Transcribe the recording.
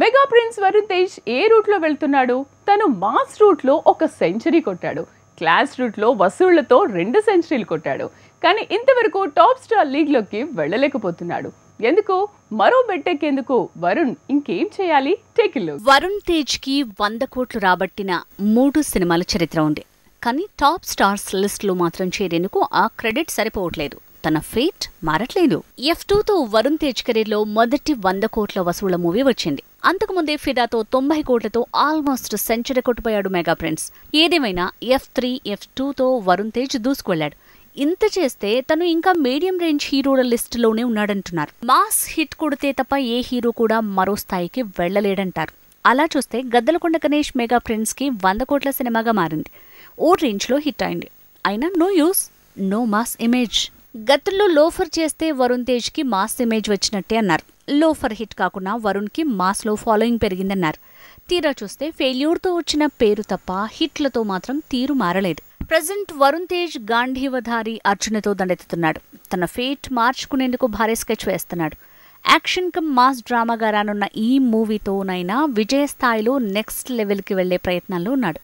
mega prince Varun Tej ఏ రూట్లో వెళ్తున్నాడు తను మాస్ రూట్లో ఒక సెంచరీ కొట్టాడు క్లాస్ రూట్లో వసూళ్లతో రెండు సెంచరీలు కొట్టాడు కానీ ఇంతవరకు టాప్ స్టార్ లీగ్లోకి వెళ్ళలేకపోతున్నాడు ఎందుకు మరో బెట్టెక్కేందుకు వరుణ్ ఇంకేం చేయాలి టేకిల్లు వరుణ్ తేజ్ కి వంద కోట్లు రాబట్టిన మూడు సినిమాల చరిత్ర ఉంది కానీ టాప్ స్టార్స్ లిస్ట్లో మాత్రం చేరేందుకు ఆ క్రెడిట్ సరిపోవట్లేదు తన ఫేట్ మారట్లేదు ఎఫ్ టూతో వరుణ్ తేజ్ కెరీర్ లో మొదటి వంద కోట్ల వసూళ్ల మూవీ వచ్చింది అంతకుముందే ఫిదాతో తొంభై కోట్లతో ఆల్మోస్ట్ సెంచరీ కొట్టుపోయాడు మెగా ఫ్రెండ్స్ ఏదేమైనా ఎఫ్ త్రీ ఎఫ్ టూతో వరుణ్ తేజ్ దూసుకువెళ్లాడు ఇంత చేస్తే తను ఇంకా మీడియం రేంజ్ హీరోల లిస్టులోనే ఉన్నాడంటున్నారు మాస్ హిట్ కొడితే తప్ప ఏ హీరో కూడా మరో స్థాయికి వెళ్లలేడంటారు అలా చూస్తే గద్దలకొండ గణేష్ మెగా ఫ్రెండ్స్ కి వంద కోట్ల సినిమాగా మారింది ఓ రేంజ్లో హిట్ అయింది అయినా no use no mass image గతంలో లోఫర్ చేస్తే వరుణ్ తేజ్ కి మాస్ ఇమేజ్ వచ్చినట్టే అన్నారు లోఫర్ హిట్ కాకుండా వరుణ్ మాస్ మాస్లో ఫాలోయింగ్ పెరిగిందన్నారు తీరా చూస్తే ఫెయిల్యూర్తో వచ్చిన పేరు తప్ప హిట్లతో మాత్రం తీరు మారలేదు ప్రజెంట్ వరుణ్ తేజ్ గాంధీవధారి అర్జునతో దండెత్తుతున్నాడు తన ఫేట్ మార్చుకునేందుకు భారీ స్కెచ్ వేస్తున్నాడు యాక్షన్ కమ్ మాస్ డ్రామాగా రానున్న ఈ మూవీతోనైనా విజయ స్థాయిలో నెక్స్ట్ లెవెల్కి వెళ్లే ప్రయత్నంలో ఉన్నాడు